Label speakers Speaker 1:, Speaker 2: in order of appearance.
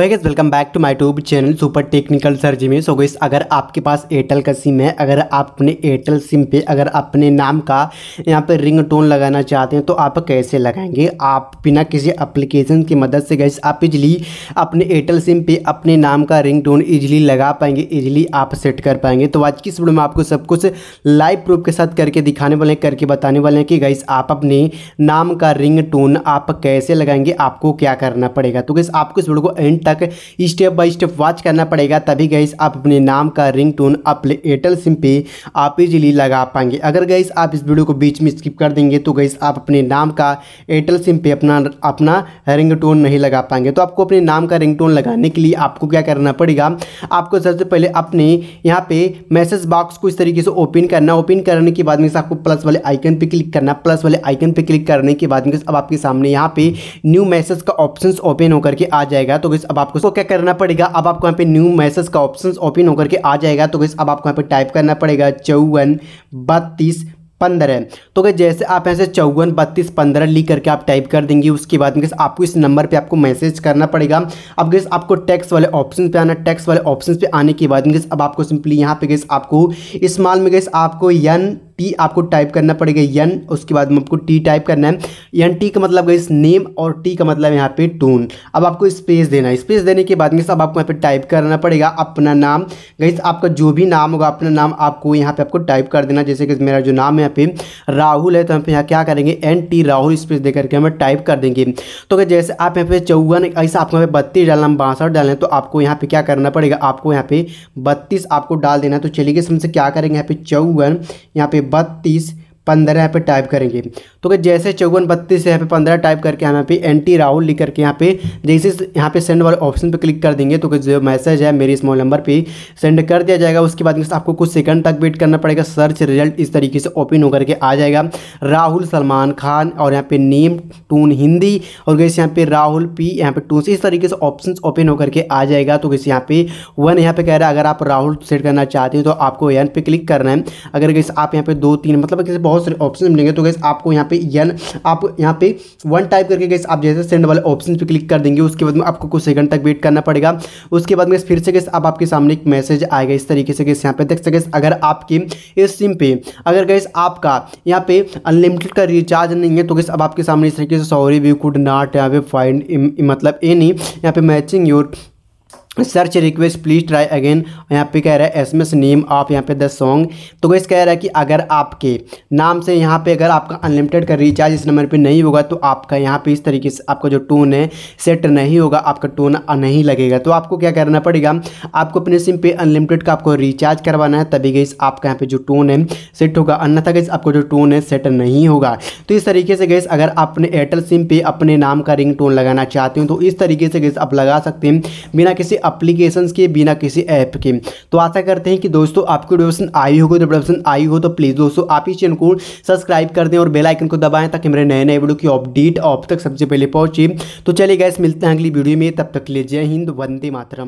Speaker 1: so welcome back to my tube channel super technical सर्जी में so gas अगर आपके पास एयरटेल का सिम है अगर आप अपने एयरटेल सिम पे अगर अपने नाम का यहाँ पर रिंग टोन लगाना चाहते हैं तो आप कैसे लगाएंगे आप बिना किसी एप्लीकेशन की मदद से गैस आप इजली अपने एयरटेल सिम पे अपने नाम का रिंग टोन ईजिली लगा पाएंगे ईजिली आप सेट कर पाएंगे तो आज की वीडियो में आपको सब कुछ लाइव प्रूफ के साथ करके दिखाने वाले हैं करके बताने वाले हैं कि गैस आप अपने नाम का रिंग टोन आप कैसे लगाएंगे आपको क्या करना पड़ेगा तो गैस आपको इस वीडियो को एंड तक स्टेप बाय स्टेप वॉच करना पड़ेगा तभी गैस आप अपने नाम का रिंग टोन अपने एयरटेल सिम पे आप इजीली लगा पाएंगे अगर गैस आप इस वीडियो को बीच में स्किप कर देंगे तो गैस आप अपने नाम का एयरटेल सिम पे अपना अपना रिंग टोन नहीं लगा पाएंगे तो आपको अपने नाम का रिंग टोन लगाने के लिए आपको क्या करना पड़ेगा आपको सबसे पहले अपने यहाँ पे मैसेज बॉक्स को इस तरीके से ओपन करना ओपन करने के बाद में आपको प्लस वाले आइकन पर क्लिक करना प्लस वाले आइकन पर क्लिक करने के बाद में अब आपके सामने यहाँ पे न्यू मैसेज का ऑप्शन ओपन होकर के आ जाएगा तो गैस अब आपको तो क्या करना पड़ेगा अब आपको यहाँ पे न्यू मैसेज का ऑप्शन ओपन होकर के आ जाएगा तो गैस अब आपको यहाँ पे टाइप करना पड़ेगा चौवन बत्तीस पंद्रह तो गए जैसे आप यहाँ से चौवन बत्तीस पंद्रह लिख करके आप टाइप कर देंगे उसके बाद में आपको इस नंबर पे आपको मैसेज करना पड़ेगा अब गैस आपको टैक्स वाले ऑप्शन पे आना टैक्स वाले ऑप्शन पे आने के बाद में अब आपको सिंपली यहाँ पे गैस आपको इस माल में गैस आपको यन टी आपको टाइप करना पड़ेगा यन उसके बाद आपको टी टाइप करना है एन टी का मतलब गई नेम और टी का मतलब यहाँ पे टून अब आपको स्पेस देना है स्पेस देने के बाद में सब आपको यहाँ पे टाइप करना पड़ेगा अपना नाम गई आपका जो भी नाम होगा अपना नाम आपको यहाँ पे आपको टाइप कर देना जैसे कि मेरा जो नाम है यहाँ पे राहुल है तो हम पे यहाँ क्या करेंगे एन टी राहुल स्पेस देकर के हमें टाइप कर देंगे तो जैसे आप यहाँ पे चौवन ऐसा आपको यहाँ पे बत्तीस डालना बासठ डालना है तो आपको यहाँ पे क्या करना पड़ेगा आपको यहाँ पे बत्तीस आपको डाल देना है तो चलिए इसमें से क्या करेंगे यहाँ पे चौवन यहाँ पे बत्तीस पंद्रह यहाँ पे टाइप करेंगे तो कि जैसे चौवन बत्तीस यहाँ पे पंद्रह टाइप करके हम यहाँ पे एंटी राहुल लिख करके यहाँ पे जैसे यहाँ पे सेंड वाले ऑप्शन पे क्लिक कर देंगे तो जो मैसेज है मेरे मोबाइल नंबर पे सेंड कर दिया जाएगा उसके बाद आपको कुछ सेकंड तक वेट करना पड़ेगा सर्च रिजल्ट इस तरीके से ओपन होकर के आ जाएगा राहुल सलमान खान और यहाँ पे नेम टून हिंदी और कैसे यहाँ पे राहुल पी यहाँ पे टून इस तरीके से ऑप्शन ओपन होकर के आ जाएगा तो कैसे यहाँ पे वन यहाँ पे कह रहा है अगर आप राहुल सेट करना चाहते हो तो आपको एन पे क्लिक करना है अगर कैसे आप यहाँ पे दो तीन मतलब किसी बहुत सारे ऑप्शन मिलेंगे तो गैस आपको यहाँ पे यन आप यहाँ पे वन टाइप करके गैस आप जैसे सेंड वाले ऑप्शन पे क्लिक कर देंगे उसके बाद में आपको कुछ सेकंड तक वेट करना पड़ेगा उसके बाद में फिर से गैस आप आपके सामने एक मैसेज आएगा इस तरीके से गैस यहाँ पे देख सके अगर आपके इस सिम पे अगर गैस आपका यहाँ पे अनलिमिटेड का रिचार्ज नहीं है तो गैस अब आपके सामने इस तरीके से सॉरी वी कुड नॉट यहाँ पे फाइंड मतलब ए नहीं यहाँ पे matching your search request please try again यहाँ पे कह रहा है S M S name of यहाँ पे द सॉन्ग तो वैसे कह रहा है कि अगर आपके नाम से यहाँ पे अगर आपका अनलिमिटेड का रिचार्ज इस नंबर पे नहीं होगा तो आपका यहाँ पे इस तरीके से आपका जो टोन है सेट नहीं होगा आपका टोन नहीं लगेगा तो आपको क्या करना पड़ेगा आपको अपने सिम पे अनलिमिटेड का आपको रिचार्ज करवाना है तभी गई आपका यहाँ पर जो टोन है सेट होगा अन्यथा गई आपका जो टोन है सेट नहीं होगा तो इस तरीके से गई अगर अपने एयरटेल सिम पर अपने नाम का रिंग लगाना चाहते हो तो इस तरीके से गई आप लगा सकते हैं बिना किसी अप्लीकेशन के बिना किसी ऐप के तो आशा करते हैं कि दोस्तों आपको वीडियो आई होगी तो आई हो तो प्लीज़ दोस्तों आप इस चैनल को सब्सक्राइब कर दें और बेलाइकन को दबाएं ताकि मेरे नए नए वीडियो की अपडेट आप तक सबसे पहले पहुंचे तो चलिए गैस मिलते हैं अगली वीडियो में तब तक ले जय हिंद वंदे मातरम